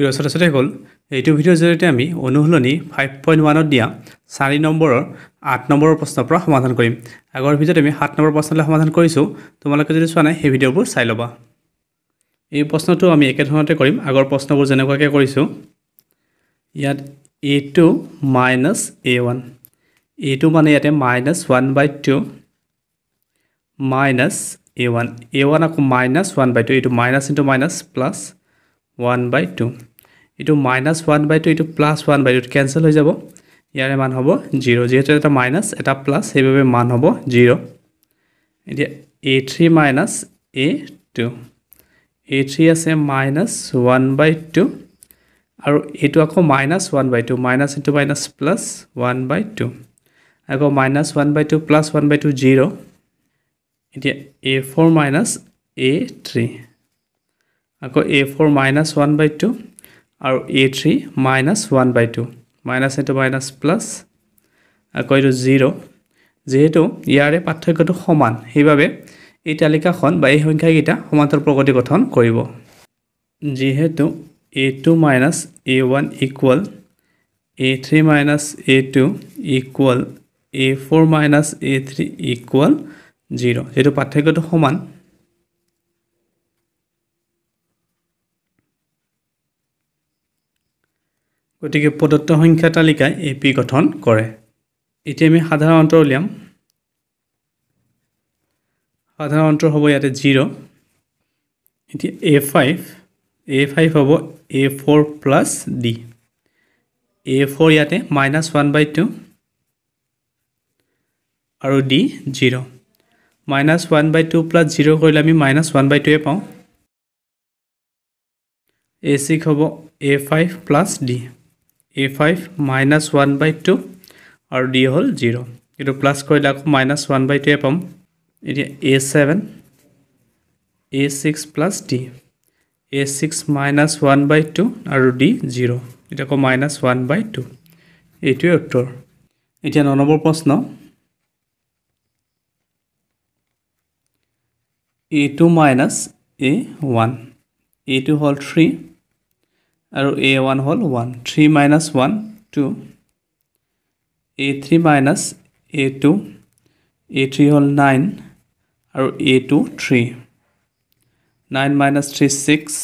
প্ৰিয় ছাত্ৰ ছাত্ৰীসকল এইটো ভিডিঅ'ৰ জৰিয়তে আমি অনুশীলনী ফাইভ পইণ্ট ওৱানত দিয়া চাৰি নম্বৰৰ আঠ নম্বৰৰ প্ৰশ্নৰ পৰা সমাধান কৰিম আগৰ ভিডিঅ'ত আমি সাত নম্বৰ প্ৰশ্নলৈ সমাধান কৰিছোঁ তোমালোকে যদি চোৱা নাই সেই ভিডিঅ'বোৰ চাই ল'বা এই প্ৰশ্নটো আমি একেধৰণতে কৰিম আগৰ প্ৰশ্নবোৰ যেনেকুৱাকৈ কৰিছোঁ ইয়াত a two minus a one a two মানে ইয়াতে minus one by two minus a one a one আকৌ মাইনাছ ওৱান বাই টু এইটো minus into minus plus one by two এইটো মাইনাছ ওৱান বাই টু এইটো plus one by two cancel হৈ যাব ইয়াৰে মান হ'ব জিৰ' যিহেতু এটা মাইনাছ এটা প্লাছ সেইবাবে মান হ'ব জিৰ' এতিয়া a three minus a two a three আছে মাইনাছ ওৱান বাই টু আৰু এইটো আকৌ minus one by two minus into minus plus one by two আকৌ minus one by two plus one by two zero' এতিয়া a four minus a three আকৌ a four minus one by two আৰু a three minus one by two minus এইটো minus plus আকৌ এইটো zero' যিহেতু ইয়াৰে পাৰ্থক্যটো সমান সেইবাবে এই তালিকাখন বা এই সংখ্যাকেইটা সমান্তৰ প্ৰগতি গঠন কৰিব যিহেতু a two minus a one equal a three minus a two equal a four minus a three equal zero' যিহেতু পাৰ্থক্যটো সমান গতিকে প্ৰদত্ত সংখ্যা তালিকাই এ পি গঠন কৰে এতিয়া আমি সাধাৰণ অন্তৰ উলিয়াম সাধাৰণ অন্তৰ হ'ব ইয়াতে জিৰ' এতিয়া এ ফাইভ এ ফাইভ হ'ব a four plus d a four ইয়াতে মাইনাছ ওৱান বাই টু আৰু d zero' minus one by two plus zero' কৰিলে আমি মাইনাছ ওৱান বাই টুৱে পাওঁ এ ছিক্স হ'ব a five plus d a five minus one by और डि हल zero कि प्लास कर माइनास वन बुए पम इतना a seven a six plus d a six minus one by और डि जिरो इतना क्या माइनास वन बु ये उत्तर इतना न नम्बर प्रश्न a two minus a one a two हल थ्री আৰু এ ওৱান হ'ল one three minus one two a three minus a two a three হ'ল নাইন আৰু a two three nine minus three six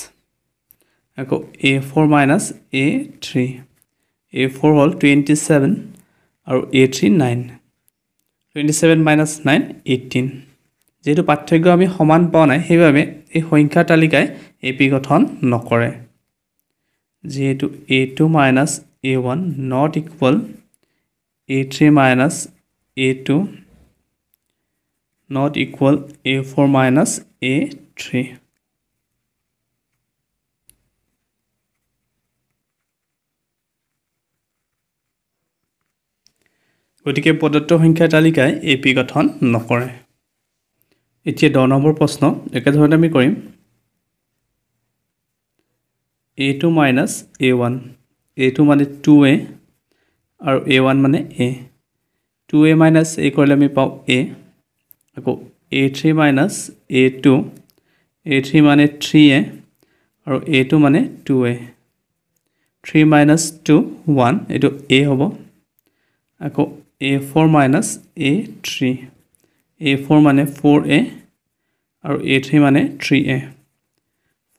আকৌ a four minus a three a four হ'ল twenty seven আৰু a three nine twenty seven minus nine eighteen যিহেতু পাৰ্থক্য আমি সমান পোৱা নাই সেইবাবে এই সংখ্যা তালিকাই এ পি গঠন নকৰে যিহেতু a two minus a one not equal a three minus a two not equal a four minus a three গতিকে প্ৰদত্ত সংখ্যাৰ তালিকাই এ পি গঠন নকৰে এতিয়া দহ নম্বৰ প্ৰশ্ন একেধৰণে আমি কৰিম a two minus a one a two মানে টু এ আৰু এ ওৱান মানে এ টু এ মাইনাছ এ কৰিলে আমি পাওঁ এ আকৌ a three minus a two a three মানে থ্ৰী এ আৰু এ টু মানে two a three minus two one এইটো এ হ'ব আকৌ a four minus a three a four মানে ফ'ৰ এ আৰু এ থ্ৰী মানে three a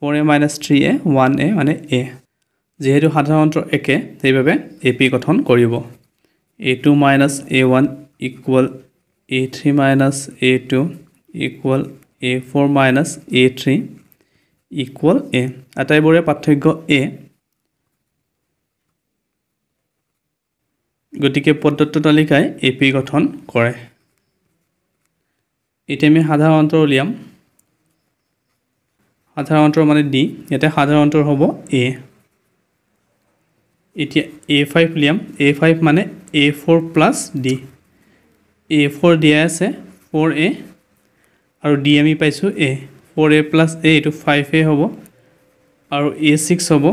four a minus three a one a মানে a যিহেতু সাধাৰণতে একে সেইবাবে এ পি গঠন কৰিব a two minus a one equal a three minus a two equal a four minus a three equal a আটাইবোৰে পাৰ্থক্য এ গতিকে প্ৰদত্ত তালিকাই এ পি গঠন কৰে এতিয়া আমি সাধাৰণতে উলিয়াম সাধাৰণতৰ মানে ডি ইয়াতে সাধাৰণতৰ হ'ব এ এতিয়া এ ফাইভ উলিয়াম এ ফাইভ মানে a four plus d a four দিয়া আছে ফ'ৰ এ আৰু ডি আমি পাইছোঁ এ ফ'ৰ এ প্লাছ এ এইটো ফাইভ এ হ'ব আৰু এ ছিক্স হ'ব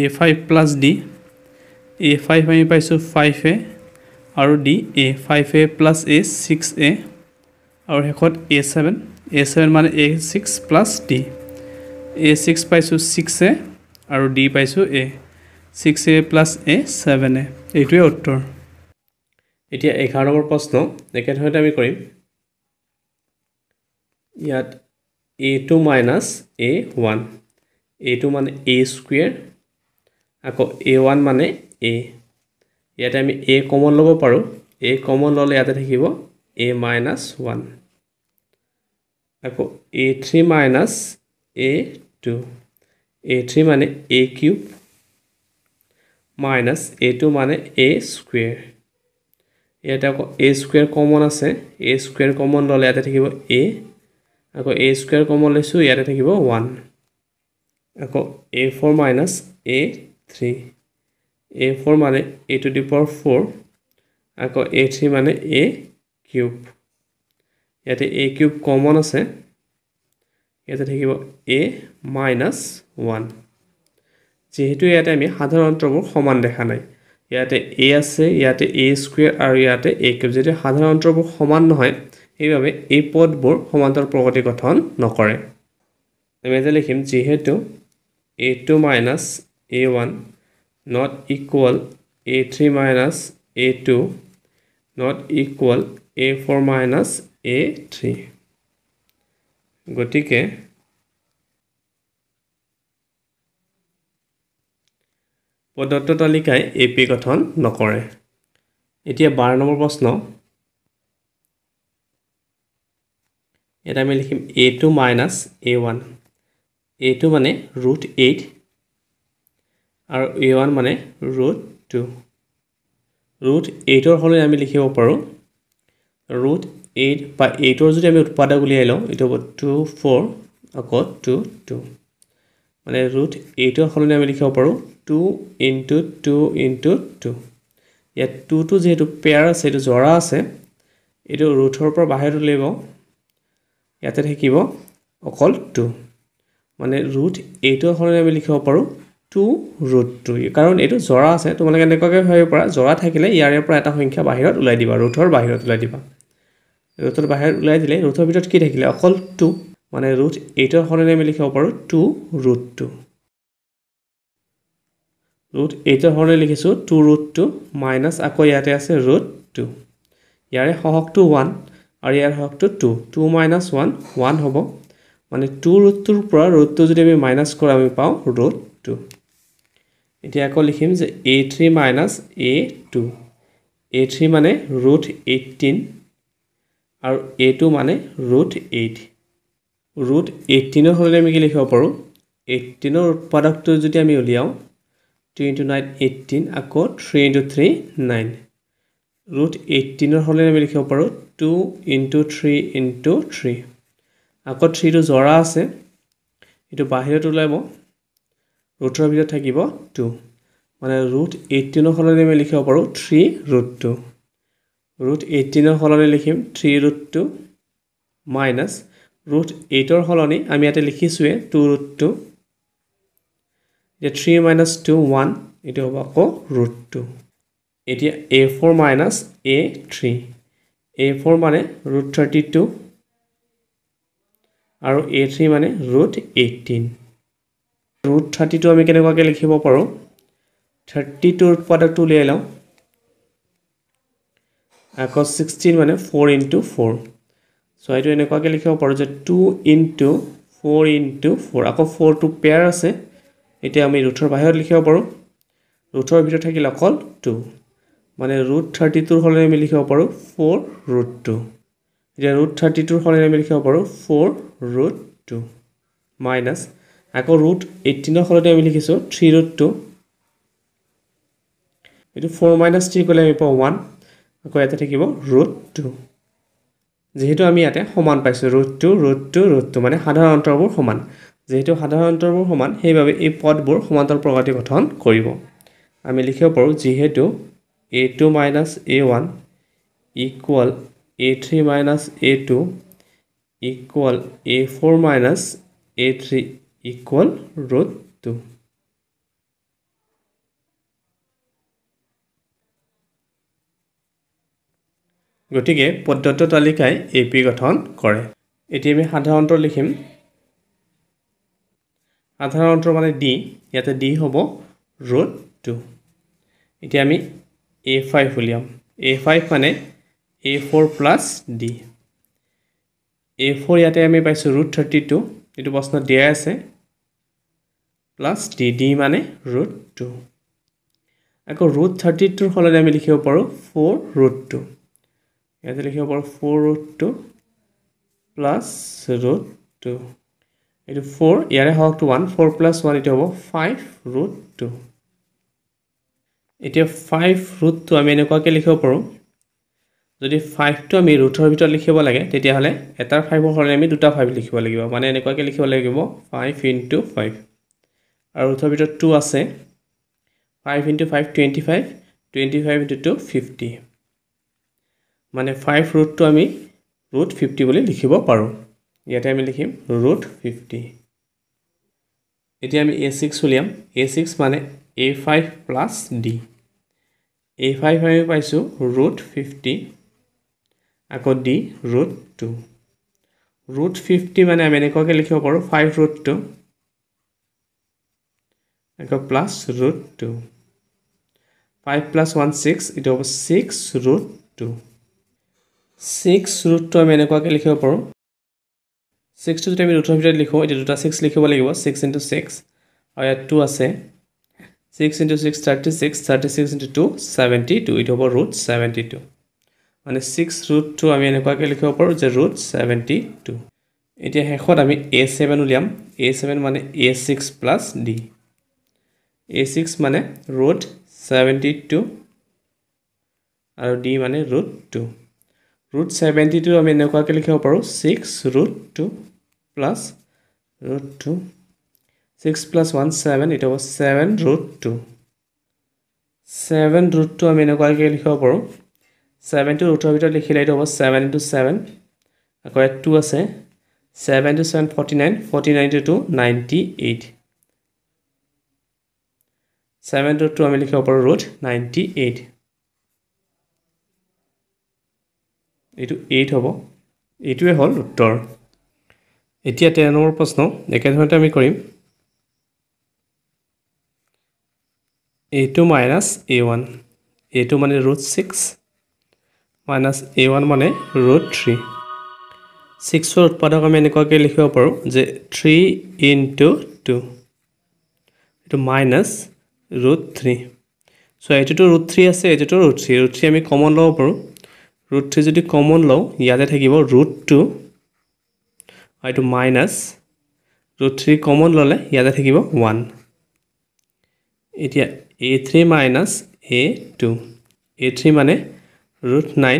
a five plus d a five আমি পাইছোঁ ফাইভ এ আৰু d a five a plus a six a আৰু শেষত এ ছেভেন এ ছেভেন মানে a six plus d a six পাইছোঁ ছিক্স এ আৰু ডি পাইছোঁ a six a plus a seven a এইটোৱে উত্তৰ এতিয়া এঘাৰ নম্বৰ প্ৰশ্ন একেধৰণে আমি কৰিম ইয়াত a two minus a one a two মানে এ স্কুৱেৰ আকৌ এ ওৱান মানে এ ইয়াতে আমি এ কমন ল'ব পাৰোঁ এ কমন ল'লে ইয়াতে থাকিব এ মাইনাছ ওৱান আকৌ a three minus a two a three মানে a cube minus a two মানে এ স্কুৱেৰ ইয়াতে আকৌ এ স্কুৱেৰ কমন আছে এ স্কুৱেৰ কমন ল'লে ইয়াতে থাকিব এ আকৌ এ স্কুৱেৰ কমন লৈছোঁ ইয়াতে থাকিব ওৱান আকৌ a four minus a three a four মানে a two the power four আকৌ এ থ্ৰী মানে এ কিউব ইয়াতে এ কিউব কমন আছে ইয়াতে থাকিব এ মাইনাছ ওৱান যিহেতু ইয়াতে আমি সাধাৰণ অন্তৰবোৰ সমান দেখা নাই ইয়াতে এ আছে ইয়াতে এ স্কুৱেৰ আৰু ইয়াতে এ কিউব যিহেতু সাধাৰণ অন্তৰবোৰ সমান নহয় সেইবাবে এই পদবোৰ সমান্তৰ প্ৰগতি গঠন নকৰে আমি এতিয়া লিখিম যিহেতু a two minus a one not equal a three minus a two not equal a four minus a three গতিকে পদাৰ্থ তালিকাই এ পি গঠন নকৰে এতিয়া বাৰ নম্বৰ প্ৰশ্ন এটা আমি লিখিম a two minus a one a two মানে ৰুট এইট আৰু এ ওৱান মানে ৰুট টু ৰুট এইটৰ হ'লে আমি লিখিব পাৰোঁ ৰুট এইট বা এইটৰ যদি আমি উৎপাদক উলিয়াই লওঁ এইটো হ'ব টু ফ'ৰ আকৌ টু টু মানে ৰুট এইটোৰ সলনি আমি লিখিব পাৰোঁ two into two into two ইয়াত টুটো যিহেতু পেয়াৰ আছে এইটো জৰা আছে এইটো ৰুথৰ পৰা বাহিৰত উলিয়াব ইয়াতে থাকিব অকল টু মানে ৰুট এইটোৰ সলনি আমি লিখিব পাৰোঁ টু ৰুট টু কাৰণ এইটো জৰা আছে তোমালোকে এনেকুৱাকৈ ভাবিব পাৰা জৰা থাকিলে ইয়াৰে পৰা এটা সংখ্যা বাহিৰত ওলাই দিবা ৰুথৰ বাহিৰত ওলাই দিবা ৰুথৰ বাহিৰত ওলাই দিলে ৰুথৰ ভিতৰত কি থাকিলে অকল টু মানে ৰুট এইটৰ সলনি আমি লিখিব পাৰোঁ টু ৰুট টু ৰুট এইটৰ সলনি লিখিছোঁ টু ৰুট টু মাইনাছ আকৌ ইয়াতে আছে ৰুট টু ইয়াৰে সহকটো ওৱান আৰু ইয়াৰ সহকটো two two minus one one হ'ব মানে টু ৰুট টুৰ পৰা ৰুট টু যদি আমি মাইনাছ কৰোঁ আমি পাওঁ ৰুট টু এতিয়া আকৌ লিখিম যে a three minus a two a three মানে ৰুট এইটিন আৰু এ টু মানে ৰুট এইট ৰুট এইটিনৰ সলনি আমি কি লিখিব পাৰোঁ এইটিনৰ উৎপাদকটো যদি আমি উলিয়াওঁ টু ইণ্টু নাইন এইটিন আকৌ three into three nine root এইটিনৰ সলনি আমি লিখিব পাৰোঁ two into three into three আকৌ থ্ৰীটো জৰা আছে এইটো বাহিৰত ওলাব ৰুটৰ ভিতৰত থাকিব টু মানে ৰুট এইটিনৰ সলনি আমি লিখিব পাৰোঁ থ্ৰী ৰুট টু ৰুট এইটিনৰ সলনি লিখিম three root two minus root এইটৰ সলনি আমি ইয়াতে লিখিছোঁৱে টু ৰুট টু এতিয়া থ্ৰী মাইনাছ টু ওৱান এইটো হ'ব আকৌ ৰুট টু এতিয়া a four minus a three a four মানে ৰুট থাৰ্টি টু আৰু এ থ্ৰী মানে root eighteen root thirty two আমি কেনেকুৱাকৈ লিখিব পাৰোঁ থাৰ্টি টুৰ উৎপাদকটো উলিয়াই লওঁ আকৌ ছিক্সটিন মানে ফ'ৰ ইনটু ফ'ৰ চ' এইটো এনেকুৱাকৈ লিখিব পাৰোঁ যে two into four into four আকৌ ফ'ৰটো পেয়াৰ আছে এতিয়া আমি ৰুথৰ বাহিৰত লিখিব পাৰোঁ ৰুথৰ ভিতৰত থাকিলে অকল টু মানে ৰুট থাৰ্টি টুৰ সলনি আমি লিখিব পাৰোঁ ফ'ৰ ৰুট টু এতিয়া ৰুট থাৰ্টি টুৰ সলনি আমি লিখিব পাৰোঁ ফ'ৰ ৰুট টু মাইনাছ আকৌ ৰুট এইটিনৰ সলনি আমি লিখিছোঁ থ্ৰী ৰুট টু এইটো ফ'ৰ মাইনাছ থ্ৰী কৰিলে আমি পাওঁ ওৱান আকৌ ইয়াতে থাকিব ৰুট টু যিহেতু আমি ইয়াতে সমান পাইছোঁ root two root two root two মানে সাধাৰণ অন্তৰবোৰ সমান যিহেতু সাধাৰণ অন্তৰবোৰ সমান সেইবাবে এই পদবোৰ সমান্তৰ প্ৰগতি গঠন কৰিব আমি লিখিব পাৰোঁ যিহেতু a two minus a one equal a three minus a two equal a four minus a three equal root two গতিকে পদ্ধত তালিকাই এ পি গঠন কৰে এতিয়া আমি সাধাৰণত লিখিম সাধাৰণত মানে ডি ইয়াতে ডি হব ৰুট টু এতিয়া আমি এ ফাইভ উলিয়াম এ ফাইভ মানে a four plus d a four ইয়াতে আমি পাইছোঁ ৰুট থাৰ্টি টু এইটো প্ৰশ্ন দিয়াই আছে প্লাছ ডি ডি মানে ৰুট টু আকৌ ৰুট থাৰ্টি টুৰ সলনি আমি লিখিব পাৰোঁ ফ'ৰ ৰুট টু ইয়াতে লিখিব পাৰোঁ four root two plus root two এইটো ফ'ৰ ইয়াৰে হওক two one four plus one এইটো হ'ব ফাইভ ৰুট টু এতিয়া ফাইভ ৰুট টু আমি এনেকুৱাকৈ লিখিব পাৰোঁ যদি ফাইভটো আমি ৰুটৰ ভিতৰত লিখিব লাগে তেতিয়াহ'লে এটাৰ ফাইভৰ সলনি আমি দুটা ফাইভ লিখিব লাগিব মানে এনেকুৱাকৈ লিখিব লাগিব ফাইভ ইণ্টু ফাইভ আৰু ৰুথৰ ভিতৰত টু আছে five into five twenty five twenty five into two fifty মানে ফাইভ ৰুটটো আমি ৰুট ফিফটি বুলি লিখিব পাৰোঁ ইয়াতে আমি লিখিম ৰুট ফিফটি এতিয়া আমি এ ছিক্স উলিয়াম এ ছিক্স মানে a five plus d a five আমি পাইছোঁ ৰুট ফিফটি আকৌ d root two root fifty মানে আমি এনেকুৱাকৈ লিখিব পাৰোঁ ফাইভ ৰুট টু আকৌ plus root two five plus one six এইটো হ'ব ছিক্স ৰুট টু ছিক্স ৰুটটো আমি এনেকুৱাকৈ লিখিব পাৰোঁ ছিক্সটো যদি আমি ৰুটৰ ভিতৰত লিখোঁ এতিয়া দুটা ছিক্স লিখিব লাগিব ছিক্স ইণ্টু ছিক্স আৰু ইয়াত টু আছে six into six thirty six thirty six into two seventy two এইটো হ'ব ৰুট ছেভেণ্টি টু মানে ছিক্স ৰুটটো আমি এনেকুৱাকৈ লিখিব পাৰোঁ যে ৰুট ছেভেণ্টি টু এতিয়া শেষত আমি এ ছেভেন উলিয়াম এ ছেভেন মানে a six plus d a six মানে ৰুট ছেভেণ্টি টু আৰু ডি মানে root two root seventy two আমি এনেকুৱাকৈ লিখিব পাৰোঁ six root two plus root two six plus one seven এইটো হ'ব seven root two seven root two আমি এনেকুৱাকৈ লিখিব পাৰোঁ ছেভেনটো ৰুটৰ ভিতৰত লিখিলে এইটো হ'ব ছেভেন ইণ্টু ছেভেন আকৌ ইয়াত টু আছে seven two seven forty nine forty nine two two ninety eight seven root two আমি লিখিব পাৰোঁ ৰুট নাইণ্টি এইট এইটো এইট হ'ব এইটোৱে হ'ল উত্তৰ এতিয়া তেৰ নম্বৰ প্ৰশ্ন একেধৰণতে আমি কৰিম a two minus a one a two মানে root six minus a one মানে ৰুট থ্ৰী ছিক্সৰ উৎপাদক আমি এনেকুৱাকৈ লিখিব পাৰোঁ যে থ্ৰী ইনটু টু এইটো মাইনাছ ৰুট থ্ৰী চ' এইটোতো ৰুট থ্ৰী আছে এইটোতো ৰুট থ্ৰী ৰুট থ্ৰী আমি কমন ল'ব পাৰোঁ root 3 যদি কমন লও ইয়াতে থাকিব root 2 আইটো মাইনাস root 3 কমন ললে ইয়াতে থাকিব 1 এতিয়া a3 মাইনাস a2 a3 মানে root 9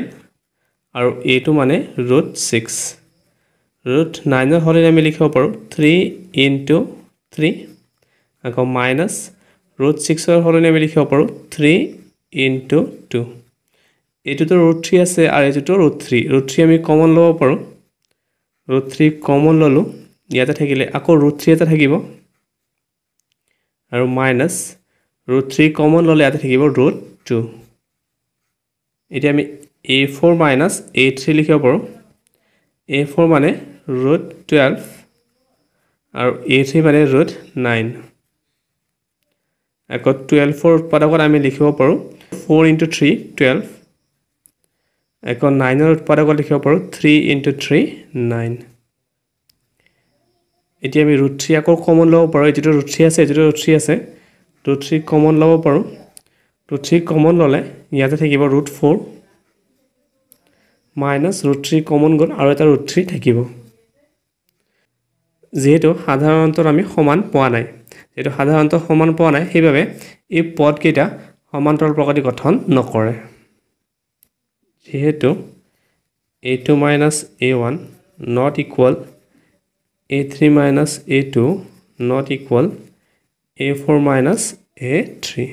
আৰু a2 মানে root 6 root 9 হলে আমি লিখিব পাৰো 3 into 3 আকৌ মাইনাস root 6 হলে আমি লিখিব পাৰো 3 into 2 এইটোতো ৰোড থ্ৰী আছে আৰু এইটোতো ৰোড থ্ৰী ৰোড থ্ৰী আমি কমন ল'ব পাৰোঁ ৰোড থ্ৰী কমন ল'লোঁ ইয়াতে থাকিলে আকৌ ৰোড থ্ৰী এটা থাকিব আৰু মাইনাছ ৰোড থ্ৰী কমন ল'লে ইয়াতে থাকিব ৰোড টু এতিয়া আমি a four minus a three লিখিব পাৰোঁ এ ফ'ৰ মানে ৰোড টুৱেলভ আৰু এ থ্ৰী মানে ৰোড নাইন আকৌ টুৱেলভৰ উৎপাদকত আমি লিখিব পাৰোঁ ফ'ৰ ইণ্টু থ্ৰী টুৱেলভ এক নাইনৰ উৎপাদকত লিখিব পাৰোঁ থ্ৰী ইণ্টু থ্ৰী নাইন এতিয়া আমি ৰুট থ্ৰী আকৌ কমন ল'ব পাৰোঁ এইটোতো ৰুট থ্ৰী আছে এইটোতো ৰুট থ্ৰী আছে ৰুট থ্ৰী কমন ল'ব পাৰোঁ ৰুট থ্ৰী কমন ল'লে ইয়াতে থাকিব root four minus root three common গ'ল আৰু এটা ৰুট থ্ৰী থাকিব যিহেতু সাধাৰণতে আমি সমান পোৱা নাই যিহেতু সাধাৰণতে সমান পোৱা নাই সেইবাবে এই পদকেইটা সমান্তৰ প্ৰগতি গঠন নকৰে যিহেতু a two minus a one not equal a three minus a two not equal a four minus a three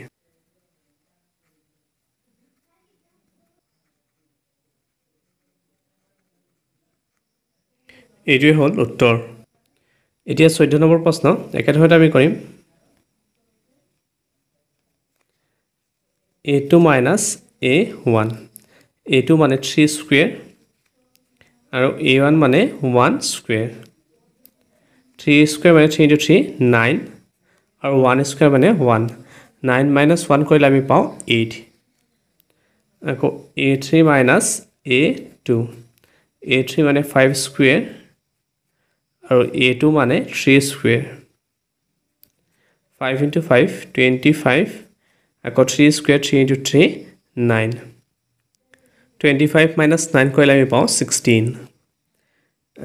এইটোৱে হ'ল উত্তৰ এতিয়া চৈধ্য নম্বৰ প্ৰশ্ন একেধৰণে আমি কৰিম a two minus a one এইটো মানে থ্ৰী স্কুৱেৰ আৰু এ ওৱান মানে ওৱান স্কুৱেৰ থ্ৰী স্কুৱেৰ মানে থ্ৰী ইণ্টু থ্ৰী নাইন আৰু ওৱান স্কুৱেৰ মানে ওৱান নাইন মাইনাছ ওৱান কৰিলে আমি পাওঁ এইট আকৌ a three minus a two a three মানে ফাইভ স্কুৱেৰ আৰু এ টু মানে three square five into five twenty five আকৌ three square three into three nine twenty five minus nine কৰিলে আমি পাওঁ ছিক্সটিন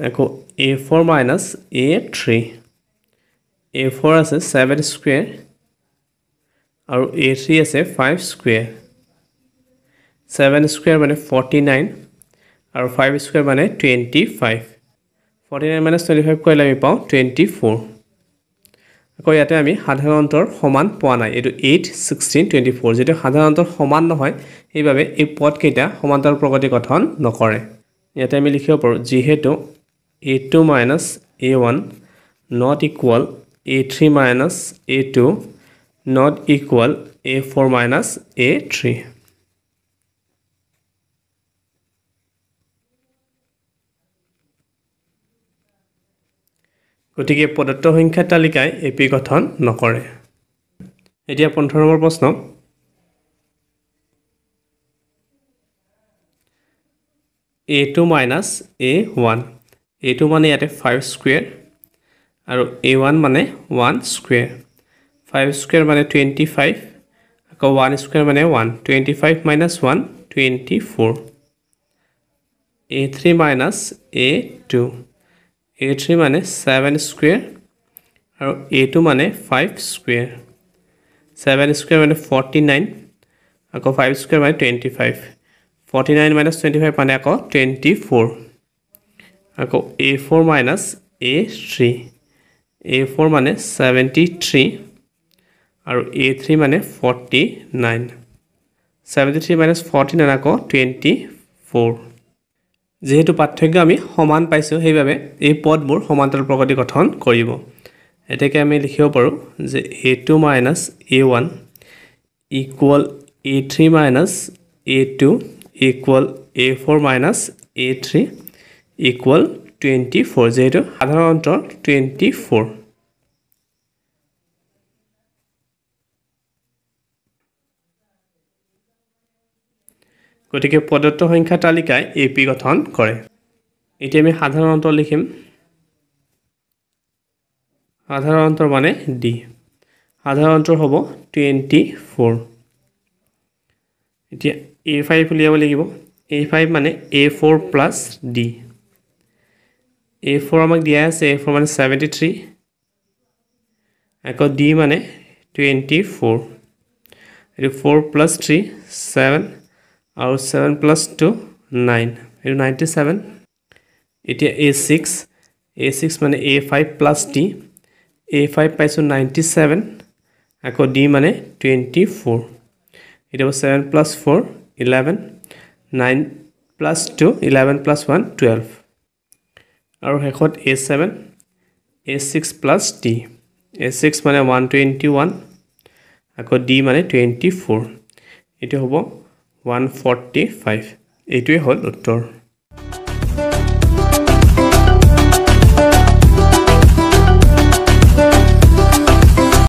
আকৌ a four minus a three a four আছে seven square আৰু a three আছে five square seven square মানে forty nine আৰু ফাইভ স্কুৱেৰ মানে twenty five forty nine minus twenty five কৰিলে আমি পাওঁ টুৱেণ্টি ফ'ৰ আকৌ ইয়াতে আমি সাধাৰণতৰ সমান পোৱা নাই এইটো এইট ছিক্সটিন টুৱেণ্টি ফ'ৰ যিটো সাধাৰণতৰ সমান নহয় সেইবাবে এই পদকেইটা সমান্তৰ প্ৰগতি গঠন নকৰে ইয়াতে আমি লিখিব পাৰোঁ যিহেতু a two minus a one not equal a three minus a two not equal a four minus a three গতিকে প্ৰদত্ত সংখ্যা তালিকাই এ পি গঠন নকৰে এতিয়া পোন্ধৰ নম্বৰ প্ৰশ্ন a two minus a one a two মানে ইয়াতে ফাইভ স্কুৱেৰ আৰু এ ওৱান মানে ওৱান স্কুৱেৰ ফাইভ স্কুৱেৰ মানে টুৱেণ্টি ফাইভ আকৌ ওৱান স্কুৱেৰ মানে one twenty five minus one twenty four a three minus a two a three মানে seven square আৰু a two মানে ফাইভ স্কুৱেৰ ছেভেন স্কুৱেৰ মানে forty nine আকৌ five square মানে twenty five forty nine minus twenty five মানে আকৌ twenty four আকৌ a four minus a three a four মানে ছেভেণ্টি থ্ৰী আৰু এ থ্ৰী মানে forty nine seventy three minus forty nine আকৌ twenty four যিহেতু পাৰ্থক্য আমি সমান পাইছোঁ সেইবাবে এই পদবোৰ সমান্তৰাল প্ৰগতি গঠন কৰিব এতিয়াকে আমি লিখিব পাৰোঁ যে a two minus a one equal a three minus a two equal a four minus a three equal twenty four যিহেতু সাধাৰণ অন্তৰ টুৱেণ্টি ফ'ৰ গতিকে প্ৰদত্ত সংখ্যা তালিকাই এ পি গঠন কৰে এতিয়া আমি সাধাৰণ অন্তৰ লিখিম সাধাৰণ অন্তৰ মানে ডি সাধাৰণ অন্তৰ হ'ব টুৱেণ্টি ফ'ৰ এতিয়া এ ফাইভ উলিয়াব লাগিব এ ফাইভ মানে a four plus d a four আমাক দিয়া আছে এ ফ'ৰ মানে ছেভেণ্টি থ্ৰী আকৌ ডি মানে টুৱেণ্টি ফ'ৰ এইটো ফ'ৰ প্লাছ থ্ৰী ছেভেন আৰু ছেভেন প্লাছ টু নাইন এইটো নাইণ্টি ছেভেন এতিয়া এ ছিক্স এ ছিক্স মানে a five plus d a five পাইছোঁ নাইণ্টি ছেভেন আকৌ ডি মানে টুৱেণ্টি ফ'ৰ এতিয়া seven plus four eleven nine plus two eleven plus one twelve আৰু শেষত a seven a six plus d a six মানে one twenty one আকৌ d মানে twenty four এইটো হ'ব ওৱান ফৰ্টি ফাইভ এইটোৱেই হ'ল উত্তৰ